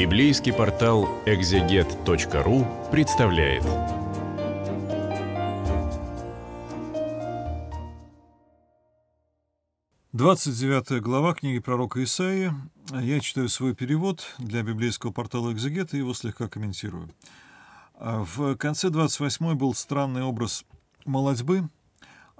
Библейский портал экзегет.ру представляет. Двадцать девятая глава книги пророка Исаии. Я читаю свой перевод для библейского портала «Экзегет» и его слегка комментирую. А в конце 28-й был странный образ молодьбы,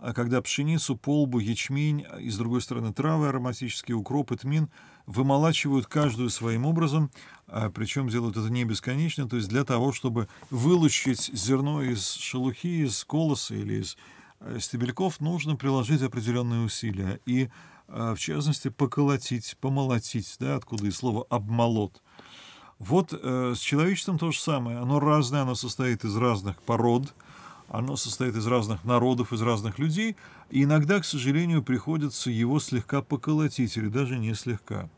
а когда пшеницу, полбу, ячмень а и, с другой стороны, травы, ароматические укроп и тмин вымолачивают каждую своим образом, а причем делают это не бесконечно, то есть для того, чтобы вылучить зерно из шелухи, из колоса или из э, стебельков, нужно приложить определенные усилия и, э, в частности, поколотить, помолотить, да, откуда и слово «обмолот». Вот э, с человечеством то же самое. Оно разное, оно состоит из разных пород – оно состоит из разных народов, из разных людей, и иногда, к сожалению, приходится его слегка поколотить, или даже не слегка.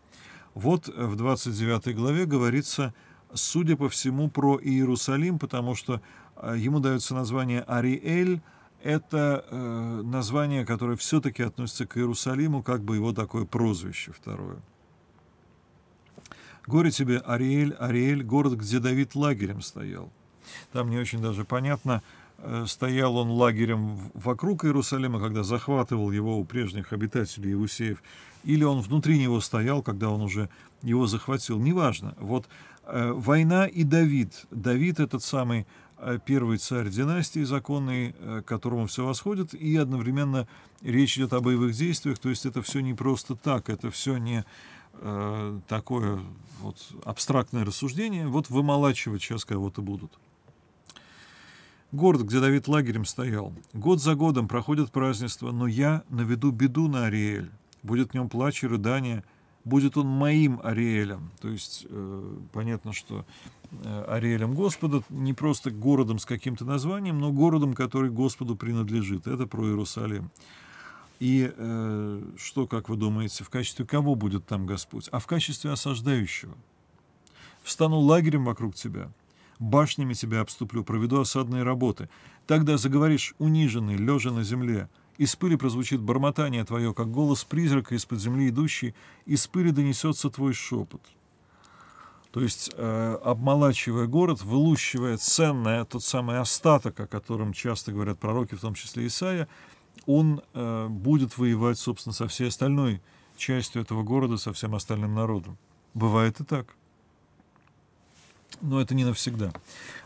Вот в 29 главе говорится, судя по всему, про Иерусалим, потому что э, ему дается название Ариэль, это э, название, которое все-таки относится к Иерусалиму, как бы его такое прозвище второе. Горе тебе, Ариэль, Ариэль, город, где Давид лагерем стоял. Там не очень даже понятно, Э, стоял он лагерем вокруг Иерусалима, когда захватывал его у прежних обитателей Иусеев, или он внутри него стоял, когда он уже его захватил, неважно. Вот э, война и Давид. Давид этот самый э, первый царь династии законный, к которому все восходит, и одновременно речь идет о боевых действиях, то есть это все не просто так, это все не такое вот абстрактное рассуждение, вот вымолачивать сейчас кого-то будут. Город, где Давид лагерем стоял. Год за годом проходят празднества, но я наведу беду на Ариэль. Будет в нем плач и рыдание. Будет он моим Ариэлем. То есть э, понятно, что э, Ариэлем Господа не просто городом с каким-то названием, но городом, который Господу принадлежит. Это про Иерусалим. И э, что, как вы думаете, в качестве кого будет там Господь? А в качестве осаждающего. Встану лагерем вокруг тебя – башнями тебя обступлю, проведу осадные работы. Тогда заговоришь, униженный, лежа на земле. Из пыли прозвучит бормотание твое, как голос призрака из-под земли идущий, из пыли донесется твой шепот. То есть, э, обмолачивая город, вылущивая ценное, тот самый остаток, о котором часто говорят пророки, в том числе Исаия, он э, будет воевать, собственно, со всей остальной частью этого города, со всем остальным народом. Бывает и так но это не навсегда.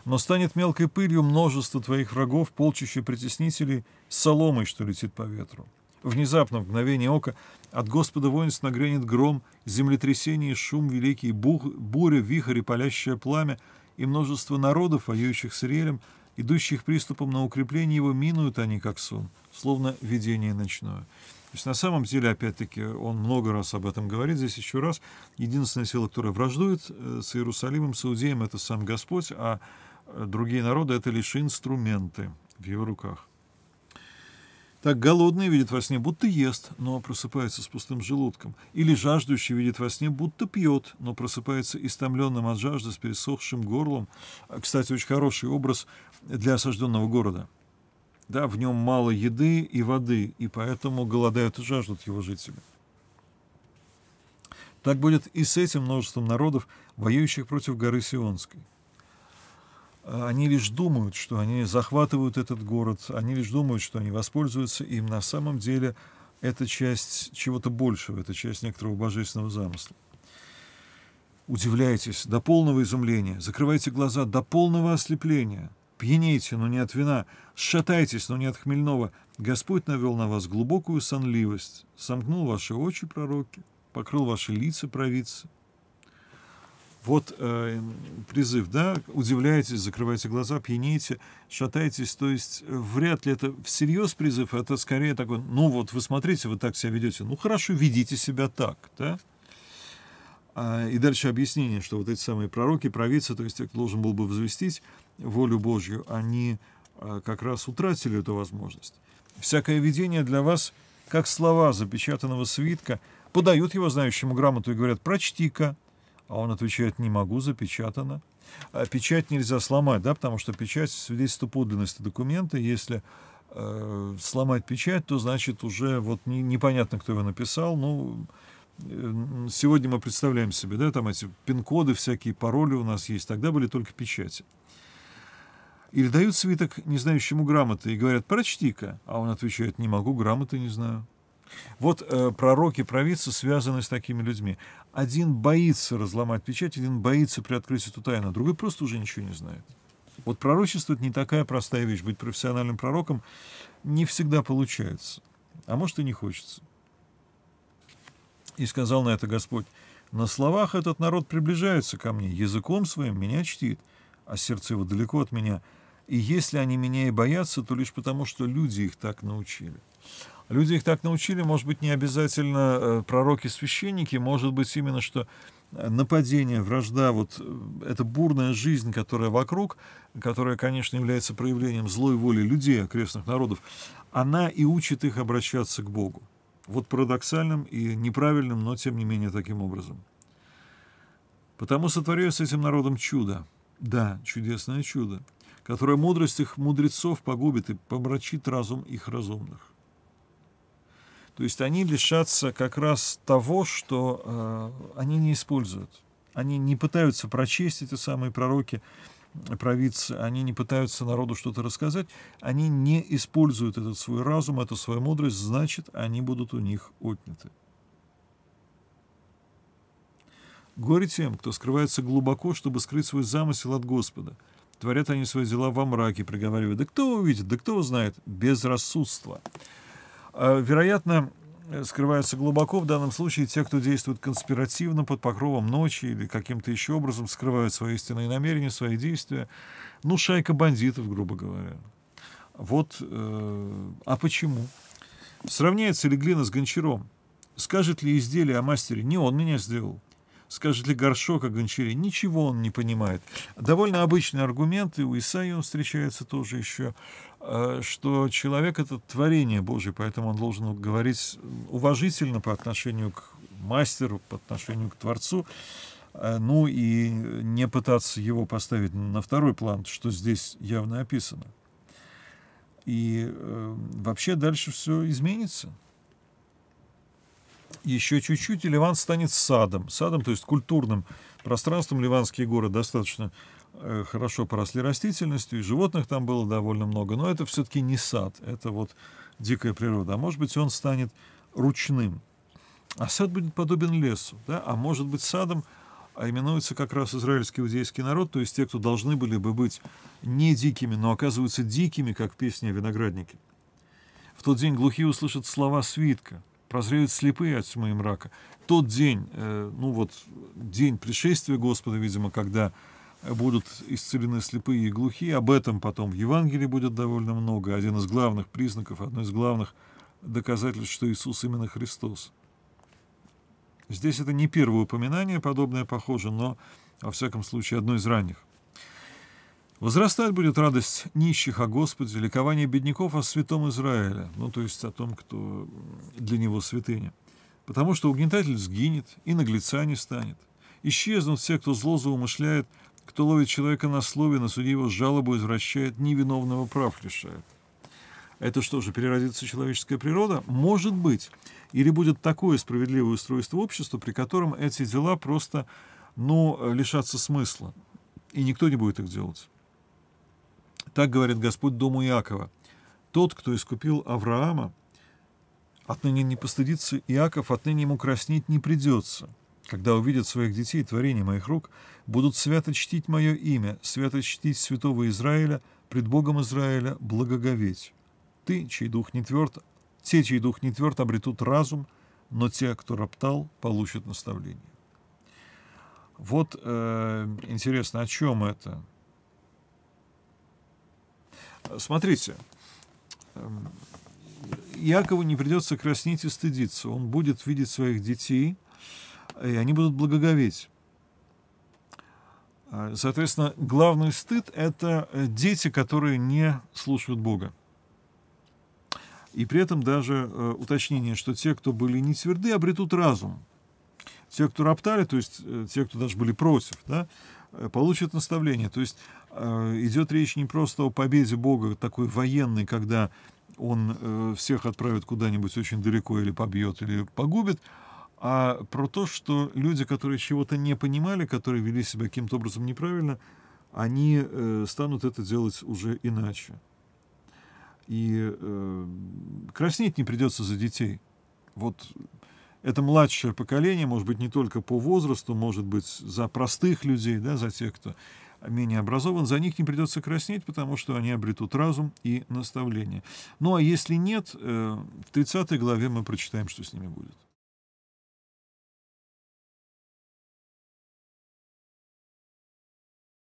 Но станет мелкой пылью множество твоих врагов, полчища притеснителей, с соломой, что летит по ветру. Внезапно, в мгновение ока, от Господа воинств нагрянет гром, землетрясение, шум великий, бух, буря, вихрь и палящее пламя, и множество народов, воюющих с Ириэлем, идущих приступом на укрепление его, минуют они, как сон, словно видение ночное есть на самом деле, опять-таки, он много раз об этом говорит, здесь еще раз, единственная сила, которая враждует э, с Иерусалимом, с Иудеем, это сам Господь, а э, другие народы — это лишь инструменты в его руках. Так голодный видит во сне, будто ест, но просыпается с пустым желудком. Или жаждущий видит во сне, будто пьет, но просыпается истомленным от жажды, с пересохшим горлом. Кстати, очень хороший образ для осажденного города — да, в нем мало еды и воды, и поэтому голодают и жаждут его жители. Так будет и с этим множеством народов, воюющих против горы Сионской. А, они лишь думают, что они захватывают этот город, они лишь думают, что они воспользуются им. На самом деле это часть чего-то большего, это часть некоторого божественного замысла. Удивляйтесь до полного изумления, закрывайте глаза до полного ослепления – Пьяните, но не от вина, шатайтесь, но не от хмельного. Господь навел на вас глубокую сонливость, сомкнул ваши очи, пророки, покрыл ваши лица, провидцы. Вот э, призыв, да, удивляйтесь, закрывайте глаза, пьяните, шатайтесь, то есть э, вряд ли это всерьез призыв, это скорее такой, ну вот вы смотрите, вы так себя ведете, ну хорошо, ведите себя так, да. А, и дальше объяснение, что вот эти самые пророки, провидцы, то есть их должен был бы возвестить, волю Божью, они а, как раз утратили эту возможность. Всякое видение для вас, как слова запечатанного свитка, подают его знающему грамоту и говорят «прочти-ка», а он отвечает «не могу, запечатано». А печать нельзя сломать, да, потому что печать свидетельство подлинности документа. Если э, сломать печать, то значит уже вот не, непонятно, кто его написал. Ну, э, сегодня мы представляем себе, да, там эти пин-коды, всякие пароли у нас есть. Тогда были только печати. Или дают свиток незнающему грамоты и говорят «прочти-ка», а он отвечает «не могу, грамоты не знаю». Вот э, пророки, провидцы связаны с такими людьми. Один боится разломать печать, один боится приоткрыть эту тайну, другой просто уже ничего не знает. Вот пророчество – это не такая простая вещь. Быть профессиональным пророком не всегда получается, а может и не хочется. И сказал на это Господь, «На словах этот народ приближается ко мне, языком своим меня чтит, а сердце его далеко от меня». И если они меня и боятся, то лишь потому, что люди их так научили. Люди их так научили, может быть, не обязательно э, пророки-священники, может быть, именно что э, нападение, вражда, вот э, эта бурная жизнь, которая вокруг, которая, конечно, является проявлением злой воли людей, окрестных народов, она и учит их обращаться к Богу. Вот парадоксальным и неправильным, но тем не менее таким образом. Потому сотворю с этим народом чудо. Да, чудесное чудо которая мудрость их мудрецов погубит и помрачит разум их разумных. То есть они лишатся как раз того, что э, они не используют. Они не пытаются прочесть эти самые пророки, провидцы, они не пытаются народу что-то рассказать, они не используют этот свой разум, эту свою мудрость, значит, они будут у них отняты. Горе тем, кто скрывается глубоко, чтобы скрыть свой замысел от Господа – Творят они свои дела во мраке, приговаривают, да кто увидит, да кто узнает, безрассудство. А, вероятно, скрываются глубоко в данном случае те, кто действует конспиративно под покровом ночи или каким-то еще образом скрывают свои истинные намерения, свои действия. Ну, шайка бандитов, грубо говоря. Вот, э, а почему? Сравняется ли глина с гончаром? Скажет ли изделие о мастере, не он меня сделал, скажет ли Горшок о Гончаре, ничего он не понимает. Довольно обычные аргументы у Исаии он встречается тоже еще, э, что человек — это творение Божье, поэтому он должен говорить уважительно по отношению к мастеру, по отношению к Творцу, э, ну и не пытаться его поставить на второй план, что здесь явно описано. И э, вообще дальше все изменится еще чуть-чуть, и Ливан станет садом. Садом, то есть культурным пространством. Ливанские горы достаточно э, хорошо поросли растительностью, и животных там было довольно много. Но это все-таки не сад, это вот дикая природа. А может быть, он станет ручным. А сад будет подобен лесу, да? а может быть, садом а именуется как раз израильский иудейский народ, то есть те, кто должны были бы быть не дикими, но оказываются дикими, как песня о винограднике. В тот день глухие услышат слова свитка – прозреют слепые от тьмы и мрака. Тот день, э, ну вот день пришествия Господа, видимо, когда будут исцелены слепые и глухие, об этом потом в Евангелии будет довольно много. Один из главных признаков, одно из главных доказательств, что Иисус именно Христос. Здесь это не первое упоминание, подобное похоже, но, во всяком случае, одно из ранних. Возрастать будет радость нищих о а Господе, ликование бедняков о святом Израиле, ну, то есть о том, кто для него святыня. Потому что угнетатель сгинет, и наглеца не станет. Исчезнут все, кто зло заумышляет, кто ловит человека на слове, на суде его жалобу извращает, невиновного прав лишает. Это что же, переродится человеческая природа? Может быть. Или будет такое справедливое устройство общества, при котором эти дела просто, ну, лишатся смысла, и никто не будет их делать. Так говорит Господь дому Иакова. Тот, кто искупил Авраама, отныне не постыдится, Иаков отныне ему краснеть не придется. Когда увидят своих детей творение моих рук, будут свято чтить мое имя, свято чтить святого Израиля, пред Богом Израиля благоговеть. Ты, чей дух не тверд, те, чей дух не тверд, обретут разум, но те, кто роптал, получат наставление. Вот э, интересно, о чем это? Смотрите, эм, Якову не придется краснеть и стыдиться. Он будет видеть своих детей, и они будут благоговеть. Э, соответственно, главный стыд – это э, дети, которые не слушают Бога. И при этом даже э, уточнение, что те, кто были не тверды, обретут разум. Те, кто роптали, то есть те, кто даже были против, да, получат наставление. То есть Э, идет речь не просто о победе Бога, такой военной, когда он э, всех отправит куда-нибудь очень далеко или побьет, или погубит, а про то, что люди, которые чего-то не понимали, которые вели себя каким-то образом неправильно, они э, станут это делать уже иначе. И э, краснеть не придется за детей. Вот это младшее поколение, может быть, не только по возрасту, может быть, за простых людей, да, за тех, кто менее образован, за них не придется краснеть, потому что они обретут разум и наставление. Ну а если нет, э, в 30 главе мы прочитаем, что с ними будет.